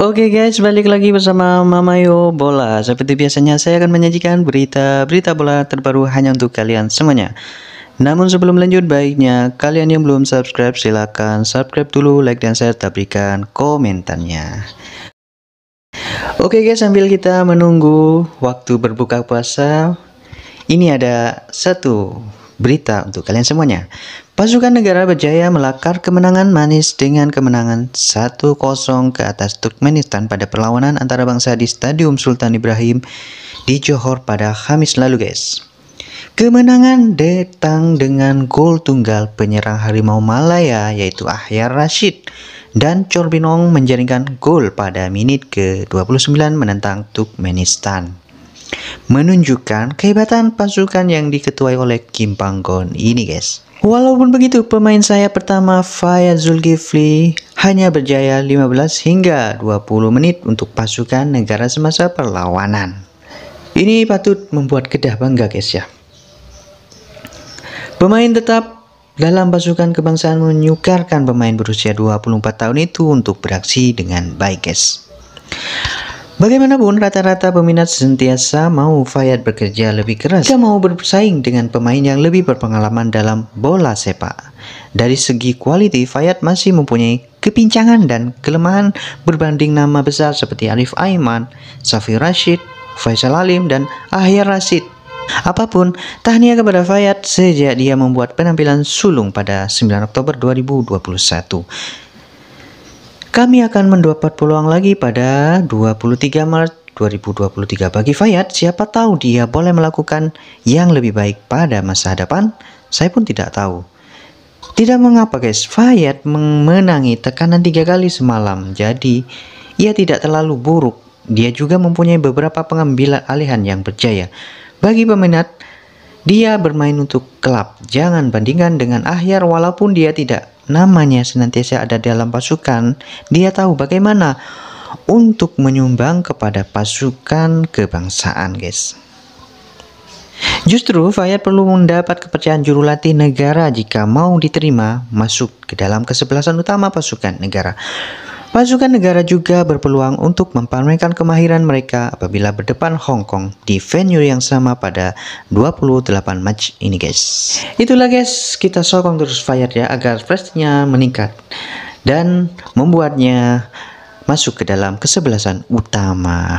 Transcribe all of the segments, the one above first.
Oke okay guys, balik lagi bersama Mama Yo Bola. Seperti biasanya saya akan menyajikan berita-berita bola terbaru hanya untuk kalian semuanya. Namun sebelum lanjut baiknya kalian yang belum subscribe silahkan subscribe dulu, like dan share, dan berikan komentarnya. Oke okay guys, sambil kita menunggu waktu berbuka puasa, ini ada satu berita untuk kalian semuanya. Pasukan negara berjaya melakar kemenangan manis dengan kemenangan 1-0 ke atas Turkmenistan pada perlawanan antara bangsa di Stadium Sultan Ibrahim di Johor pada Kamis lalu guys. Kemenangan datang dengan gol tunggal penyerang harimau Malaya yaitu Ahyar Rashid dan Corbinong menjaringkan gol pada menit ke-29 menentang Turkmenistan menunjukkan kehebatan pasukan yang diketuai oleh Kim Panggon ini guys. Walaupun begitu, pemain saya pertama Faya Zulkifli hanya berjaya 15 hingga 20 menit untuk pasukan negara semasa perlawanan. Ini patut membuat Kedah bangga guys ya. Pemain tetap dalam pasukan kebangsaan menyukarkan pemain berusia 24 tahun itu untuk beraksi dengan baik guys. Bagaimanapun, rata-rata peminat sentiasa mau Fayad bekerja lebih keras Dia mau bersaing dengan pemain yang lebih berpengalaman dalam bola sepak. Dari segi kualiti, Fayad masih mempunyai kepincangan dan kelemahan berbanding nama besar seperti Arif Aiman, Safi Rashid, Faisal Alim, dan Ahyar Rashid. Apapun, tahniah kepada Fayad sejak dia membuat penampilan sulung pada 9 Oktober 2021. Kami akan mendapat peluang lagi pada 23 Maret 2023 bagi Fayad, siapa tahu dia boleh melakukan yang lebih baik pada masa depan. saya pun tidak tahu. Tidak mengapa guys, Fayad menangi tekanan tiga kali semalam, jadi ia tidak terlalu buruk. Dia juga mempunyai beberapa pengambilan alihan yang berjaya. Bagi peminat, dia bermain untuk klub, jangan bandingkan dengan Ahyar walaupun dia tidak namanya senantiasa ada dalam pasukan, dia tahu bagaimana untuk menyumbang kepada pasukan kebangsaan, guys. Justru Fayad perlu mendapat kepercayaan juru latih negara jika mau diterima masuk ke dalam kesebelasan utama pasukan negara. Pasukan negara juga berpeluang untuk mempamerkan kemahiran mereka apabila berdepan Hong Kong di venue yang sama pada 28 match ini guys. Itulah guys, kita sokong terus Fire ya agar prestasinya meningkat dan membuatnya masuk ke dalam kesebelasan utama.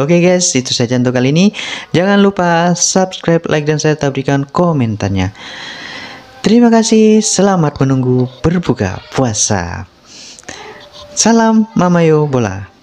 Oke okay guys, itu saja untuk kali ini. Jangan lupa subscribe, like, dan saya berikan komentarnya. Terima kasih, selamat menunggu berbuka puasa. Salam Mamayo Bola.